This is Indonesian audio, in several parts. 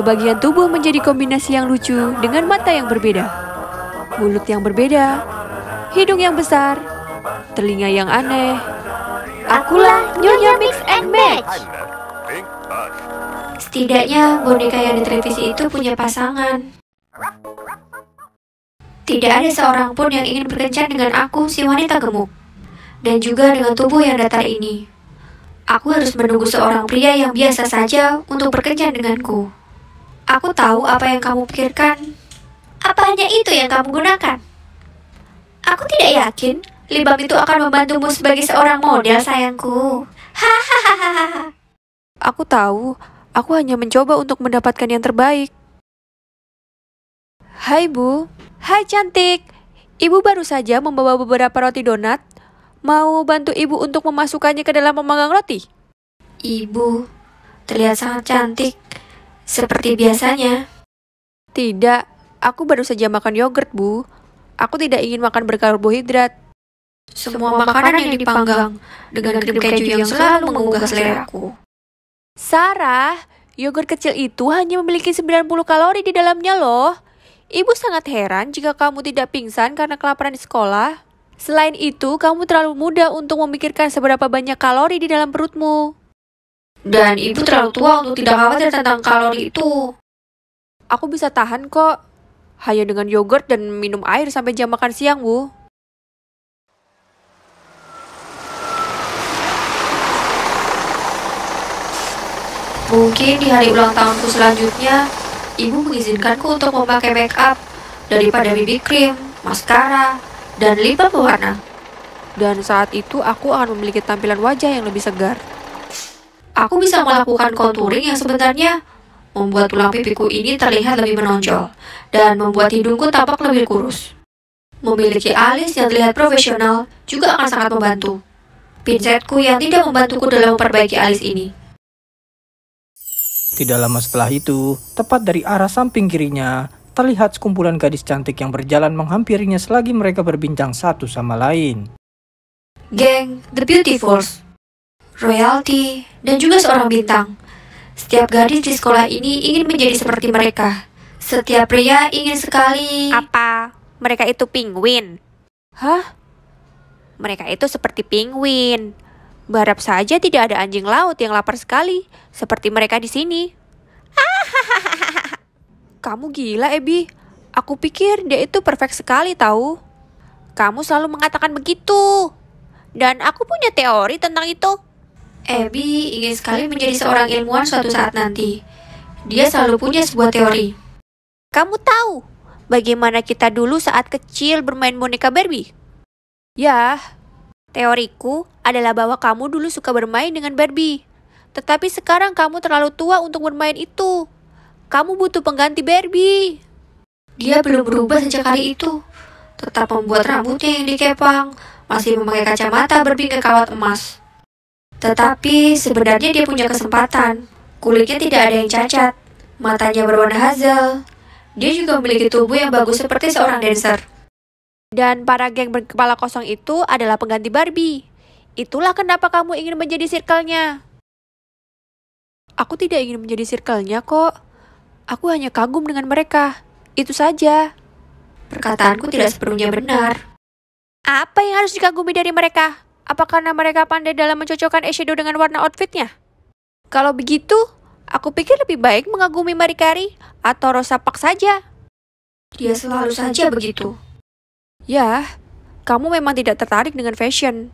kedua bagian tubuh menjadi kombinasi yang lucu dengan mata yang berbeda. Mulut yang berbeda, hidung yang besar, telinga yang aneh. Akulah Nyonya Mix and Match. Setidaknya boneka yang di televisi itu punya pasangan. Tidak ada seorang pun yang ingin berkencan dengan aku si wanita gemuk. Dan juga dengan tubuh yang datar ini. Aku harus menunggu seorang pria yang biasa saja untuk berkencan denganku. Aku tahu apa yang kamu pikirkan. Apa hanya itu yang kamu gunakan? Aku tidak yakin libab itu akan membantumu sebagai seorang model, sayangku. Hahaha. aku tahu, aku hanya mencoba untuk mendapatkan yang terbaik. Hai, Bu. Hai, cantik. Ibu baru saja membawa beberapa roti donat. Mau bantu ibu untuk memasukkannya ke dalam pemanggang roti? Ibu, terlihat sangat cantik. Seperti biasanya. Tidak, aku baru saja makan yogurt, Bu. Aku tidak ingin makan berkarbohidrat. Semua makanan yang dipanggang dengan krim keju yang selalu menggugah aku. Sarah, yogurt kecil itu hanya memiliki 90 kalori di dalamnya loh. Ibu sangat heran jika kamu tidak pingsan karena kelaparan di sekolah. Selain itu, kamu terlalu muda untuk memikirkan seberapa banyak kalori di dalam perutmu. Dan ibu terlalu tua untuk tidak khawatir tentang kalori itu. Aku bisa tahan kok. Hanya dengan yogurt dan minum air sampai jam makan siang, Bu. Mungkin di hari ulang tahunku selanjutnya, ibu mengizinkanku untuk memakai make up daripada BB cream, maskara, dan lipat warna. Dan saat itu aku akan memiliki tampilan wajah yang lebih segar aku bisa melakukan contouring yang sebenarnya membuat tulang pipiku ini terlihat lebih menonjol dan membuat hidungku tampak lebih kurus. Memiliki alis yang terlihat profesional juga akan sangat membantu. Pinsetku yang tidak membantuku dalam memperbaiki alis ini. Tidak lama setelah itu, tepat dari arah samping kirinya, terlihat sekumpulan gadis cantik yang berjalan menghampirinya selagi mereka berbincang satu sama lain. Geng, The Beauty Royalty dan juga seorang bintang. Setiap gadis di sekolah ini ingin menjadi seperti mereka. Setiap pria ingin sekali... Apa? Mereka itu penguin. Hah? Mereka itu seperti penguin. Berharap saja tidak ada anjing laut yang lapar sekali, seperti mereka di sini. Kamu gila, Ebi. Aku pikir dia itu perfect sekali tahu. Kamu selalu mengatakan begitu. Dan aku punya teori tentang itu. Abby ingin sekali menjadi seorang ilmuwan suatu saat nanti. Dia selalu punya sebuah teori. Kamu tahu bagaimana kita dulu saat kecil bermain boneka Barbie? Ya, teoriku adalah bahwa kamu dulu suka bermain dengan Barbie. Tetapi sekarang kamu terlalu tua untuk bermain itu. Kamu butuh pengganti Barbie. Dia belum berubah sejak hari itu. Tetap membuat rambutnya yang dikepang, masih memakai kacamata berpikir kawat emas. Tetapi sebenarnya dia punya kesempatan. Kulitnya tidak ada yang cacat, matanya berwarna hazel. Dia juga memiliki tubuh yang bagus seperti seorang dancer. Dan para geng berkepala kosong itu adalah pengganti Barbie. Itulah kenapa kamu ingin menjadi circle Aku tidak ingin menjadi circle kok. Aku hanya kagum dengan mereka. Itu saja. Perkataanku tidak sepenuhnya benar. Apa yang harus dikagumi dari mereka? Apa karena mereka pandai dalam mencocokkan eyeshadow dengan warna outfitnya? Kalau begitu, aku pikir lebih baik mengagumi Marikari atau Rosa Pak saja. Dia selalu saja begitu. Ya, kamu memang tidak tertarik dengan fashion.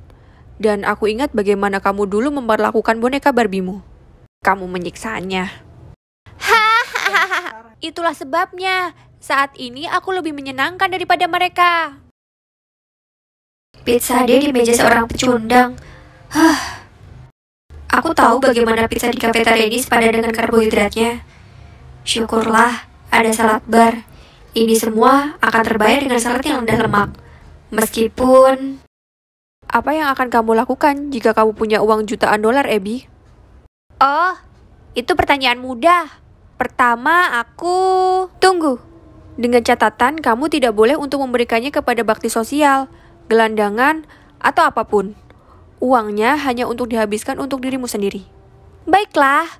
Dan aku ingat bagaimana kamu dulu memperlakukan boneka Barbimu. Kamu menyiksanya. Hahaha, itulah sebabnya. Saat ini aku lebih menyenangkan daripada mereka. Pizza dia di meja seorang pecundang. Hah. Aku tahu bagaimana pizza di kafetaria ini sepadan dengan karbohidratnya. Syukurlah, ada salad bar. Ini semua akan terbayar dengan salad yang rendah lemak. Meskipun... Apa yang akan kamu lakukan jika kamu punya uang jutaan dolar, Ebi? Oh, itu pertanyaan mudah. Pertama, aku... Tunggu. Dengan catatan, kamu tidak boleh untuk memberikannya kepada bakti sosial gelandangan, atau apapun. Uangnya hanya untuk dihabiskan untuk dirimu sendiri. Baiklah,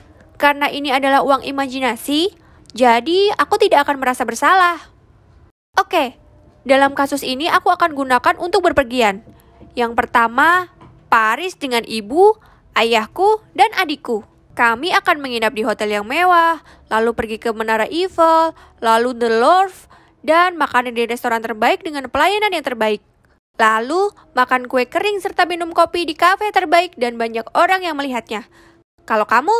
karena ini adalah uang imajinasi, jadi aku tidak akan merasa bersalah. Oke, dalam kasus ini aku akan gunakan untuk berpergian. Yang pertama, Paris dengan ibu, ayahku, dan adikku. Kami akan menginap di hotel yang mewah, lalu pergi ke Menara Eiffel, lalu The Louvre, dan makan di restoran terbaik dengan pelayanan yang terbaik. Lalu, makan kue kering serta minum kopi di kafe terbaik dan banyak orang yang melihatnya. Kalau kamu?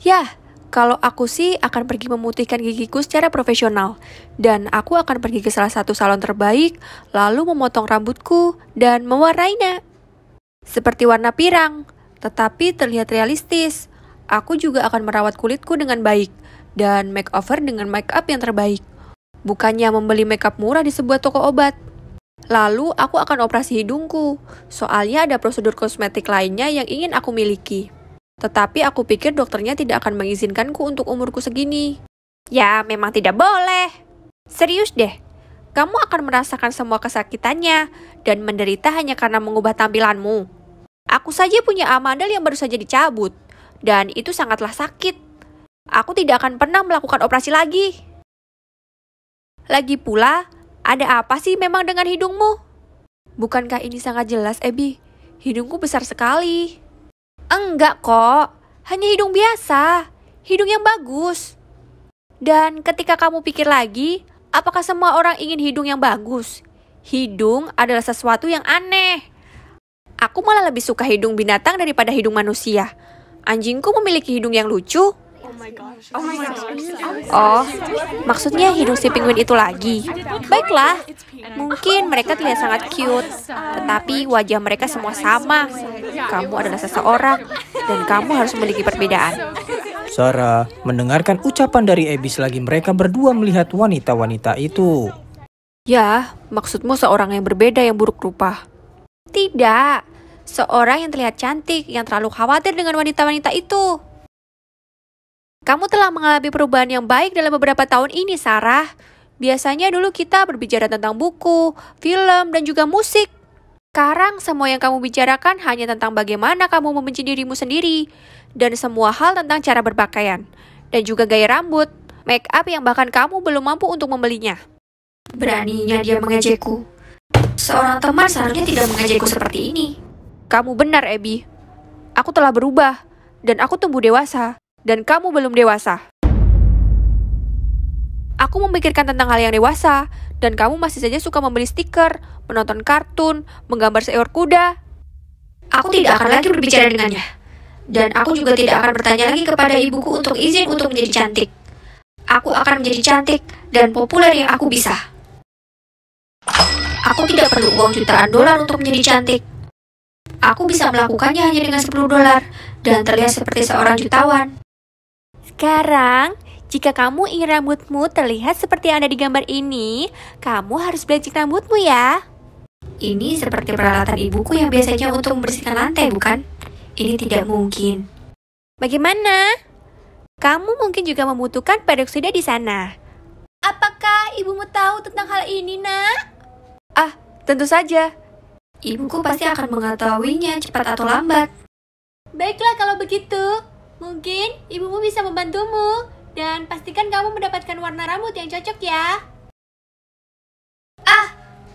Yah, kalau aku sih akan pergi memutihkan gigiku secara profesional. Dan aku akan pergi ke salah satu salon terbaik, lalu memotong rambutku dan mewarnainya. Seperti warna pirang, tetapi terlihat realistis. Aku juga akan merawat kulitku dengan baik, dan makeover dengan make up yang terbaik. Bukannya membeli makeup murah di sebuah toko obat. Lalu aku akan operasi hidungku, soalnya ada prosedur kosmetik lainnya yang ingin aku miliki. Tetapi aku pikir dokternya tidak akan mengizinkanku untuk umurku segini. Ya, memang tidak boleh. Serius deh, kamu akan merasakan semua kesakitannya dan menderita hanya karena mengubah tampilanmu. Aku saja punya amandel yang baru saja dicabut, dan itu sangatlah sakit. Aku tidak akan pernah melakukan operasi lagi. Lagi pula, ada apa sih memang dengan hidungmu? Bukankah ini sangat jelas, Ebi? Hidungku besar sekali. Enggak kok, hanya hidung biasa, hidung yang bagus. Dan ketika kamu pikir lagi, apakah semua orang ingin hidung yang bagus? Hidung adalah sesuatu yang aneh. Aku malah lebih suka hidung binatang daripada hidung manusia. Anjingku memiliki hidung yang lucu, Oh, oh, oh. oh. maksudnya hidung si penguin itu lagi. Baiklah, mungkin mereka tidak sangat cute, tetapi wajah mereka semua sama. Kamu adalah seseorang, dan kamu harus memiliki perbedaan. Sarah mendengarkan ucapan dari Abby selagi mereka berdua melihat wanita-wanita itu. Ya, maksudmu seorang yang berbeda yang buruk rupa? Tidak, seorang yang terlihat cantik, yang terlalu khawatir dengan wanita-wanita itu. Kamu telah mengalami perubahan yang baik dalam beberapa tahun ini, Sarah. Biasanya dulu kita berbicara tentang buku, film, dan juga musik. Sekarang semua yang kamu bicarakan hanya tentang bagaimana kamu membenci dirimu sendiri dan semua hal tentang cara berpakaian dan juga gaya rambut, make up yang bahkan kamu belum mampu untuk membelinya. Beraninya dia mengejekku. Seorang teman seharusnya tidak mengejekku seperti ini. Kamu benar, Abby. Aku telah berubah dan aku tumbuh dewasa dan kamu belum dewasa. Aku memikirkan tentang hal yang dewasa, dan kamu masih saja suka membeli stiker, menonton kartun, menggambar seekor kuda. Aku tidak akan lagi berbicara dengannya. Dan aku juga tidak akan bertanya lagi kepada ibuku untuk izin untuk menjadi cantik. Aku akan menjadi cantik dan populer yang aku bisa. Aku tidak perlu uang jutaan dolar untuk menjadi cantik. Aku bisa melakukannya hanya dengan 10 dolar dan terlihat seperti seorang jutawan. Sekarang, jika kamu ingin rambutmu terlihat seperti yang ada di gambar ini, kamu harus belajar rambutmu ya. Ini seperti peralatan ibuku yang biasanya untuk membersihkan lantai, bukan? Ini tidak mungkin. Bagaimana? Kamu mungkin juga membutuhkan peroksida di sana. Apakah ibumu tahu tentang hal ini, nak? Ah, tentu saja. Ibuku pasti akan mengetahuinya cepat atau lambat. Baiklah kalau begitu. Mungkin ibumu bisa membantumu dan pastikan kamu mendapatkan warna rambut yang cocok ya. Ah,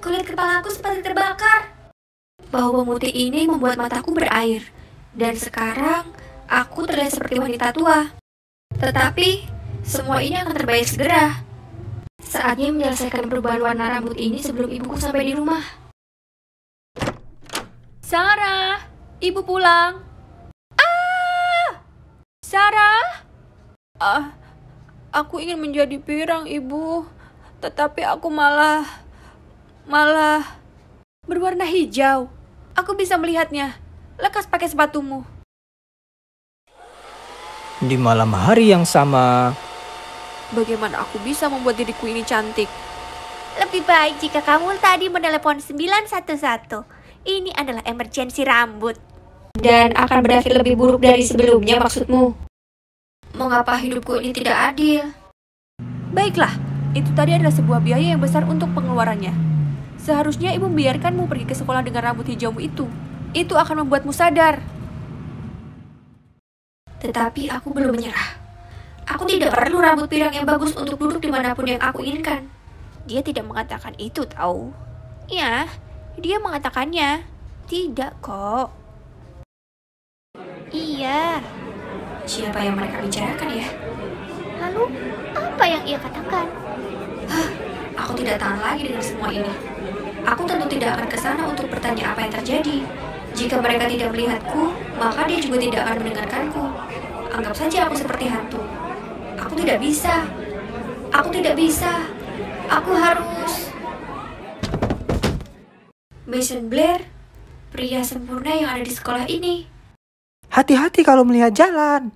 kulit aku seperti terbakar. Bau pemutih ini membuat mataku berair dan sekarang aku terlihat seperti wanita tua. Tetapi semua ini akan terbayar segera. Saatnya menyelesaikan perubahan warna rambut ini sebelum ibuku sampai di rumah. Sarah, ibu pulang. Ah, aku ingin menjadi pirang, Ibu. Tetapi aku malah malah berwarna hijau. Aku bisa melihatnya. Lekas pakai sepatumu. Di malam hari yang sama, bagaimana aku bisa membuat diriku ini cantik? Lebih baik jika kamu tadi menelepon 911. Ini adalah emergensi rambut. Dan akan berakhir lebih buruk dari sebelumnya maksudmu? mengapa hidupku ini tidak adil. Baiklah, itu tadi adalah sebuah biaya yang besar untuk pengeluarannya. Seharusnya ibu membiarkanmu pergi ke sekolah dengan rambut hijaumu itu. Itu akan membuatmu sadar. Tetapi aku belum menyerah. Aku tidak perlu rambut pirang yang bagus untuk duduk dimanapun yang aku inginkan. Dia tidak mengatakan itu, tahu? Ya, dia mengatakannya. Tidak kok. Iya, Siapa yang mereka bicarakan ya? Lalu, apa yang ia katakan? Hah, aku tidak tahan lagi dengan semua ini. Aku tentu tidak akan ke sana untuk bertanya apa yang terjadi. Jika mereka tidak melihatku, maka dia juga tidak akan mendengarkanku. Anggap saja aku seperti hantu. Aku tidak bisa. Aku tidak bisa. Aku harus... Mason Blair, pria sempurna yang ada di sekolah ini. Hati-hati kalau melihat jalan.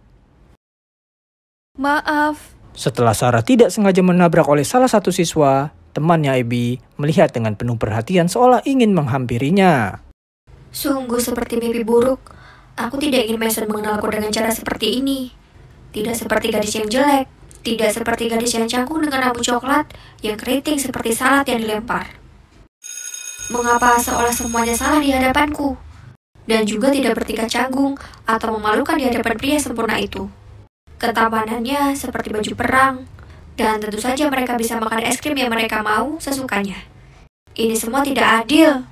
Maaf. Setelah Sarah tidak sengaja menabrak oleh salah satu siswa, temannya Ebi melihat dengan penuh perhatian seolah ingin menghampirinya. Sungguh seperti mimpi buruk. Aku tidak ingin Mason mengenalku dengan cara seperti ini. Tidak seperti gadis yang jelek. Tidak seperti gadis yang canggung dengan abu coklat yang keriting seperti salad yang dilempar. Mengapa seolah semuanya salah di hadapanku? dan juga tidak bertingkah canggung atau memalukan di hadapan pria sempurna itu. Ketampanannya seperti baju perang, dan tentu saja mereka bisa makan es krim yang mereka mau sesukanya. Ini semua tidak adil.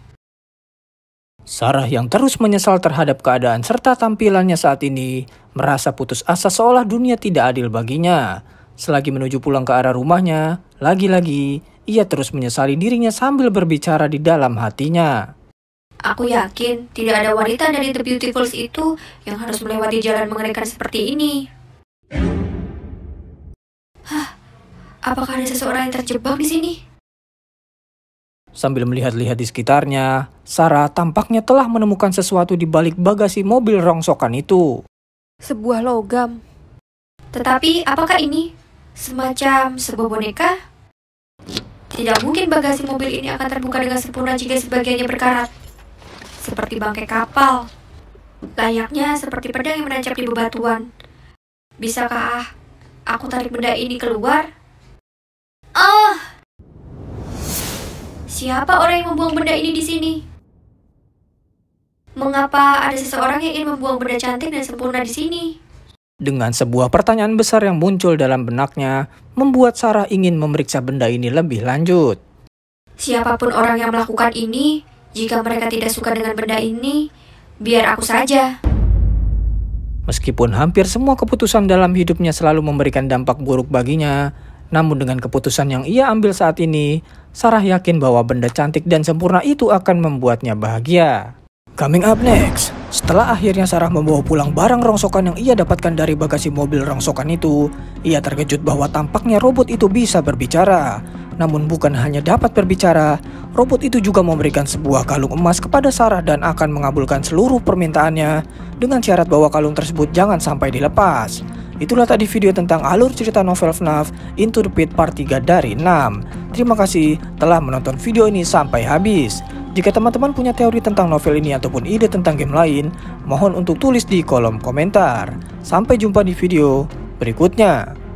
Sarah yang terus menyesal terhadap keadaan serta tampilannya saat ini merasa putus asa seolah dunia tidak adil baginya. Selagi menuju pulang ke arah rumahnya, lagi-lagi ia terus menyesali dirinya sambil berbicara di dalam hatinya. Aku yakin tidak ada wanita dari The Beautifuls itu yang harus melewati jalan mengerikan seperti ini. Hah, apakah ada seseorang yang terjebak di sini? Sambil melihat-lihat di sekitarnya, Sarah tampaknya telah menemukan sesuatu di balik bagasi mobil rongsokan itu. Sebuah logam. Tetapi apakah ini semacam sebuah boneka? Tidak mungkin bagasi mobil ini akan terbuka dengan sempurna jika sebagiannya berkarat seperti bangkai kapal. Layaknya seperti pedang yang menancap di bebatuan. Bisakah ah, aku tarik benda ini keluar? Oh! Siapa orang yang membuang benda ini di sini? Mengapa ada seseorang yang ingin membuang benda cantik dan sempurna di sini? Dengan sebuah pertanyaan besar yang muncul dalam benaknya, membuat Sarah ingin memeriksa benda ini lebih lanjut. Siapapun orang yang melakukan ini, jika mereka tidak suka dengan benda ini, biar aku saja. Meskipun hampir semua keputusan dalam hidupnya selalu memberikan dampak buruk baginya, namun dengan keputusan yang ia ambil saat ini, Sarah yakin bahwa benda cantik dan sempurna itu akan membuatnya bahagia. Coming up next, setelah akhirnya Sarah membawa pulang barang rongsokan yang ia dapatkan dari bagasi mobil rongsokan itu, ia terkejut bahwa tampaknya robot itu bisa berbicara. Namun bukan hanya dapat berbicara, robot itu juga memberikan sebuah kalung emas kepada Sarah dan akan mengabulkan seluruh permintaannya dengan syarat bahwa kalung tersebut jangan sampai dilepas. Itulah tadi video tentang alur cerita novel FNAF Into the Pit part 3 dari 6. Terima kasih telah menonton video ini sampai habis. Jika teman-teman punya teori tentang novel ini ataupun ide tentang game lain, mohon untuk tulis di kolom komentar. Sampai jumpa di video berikutnya.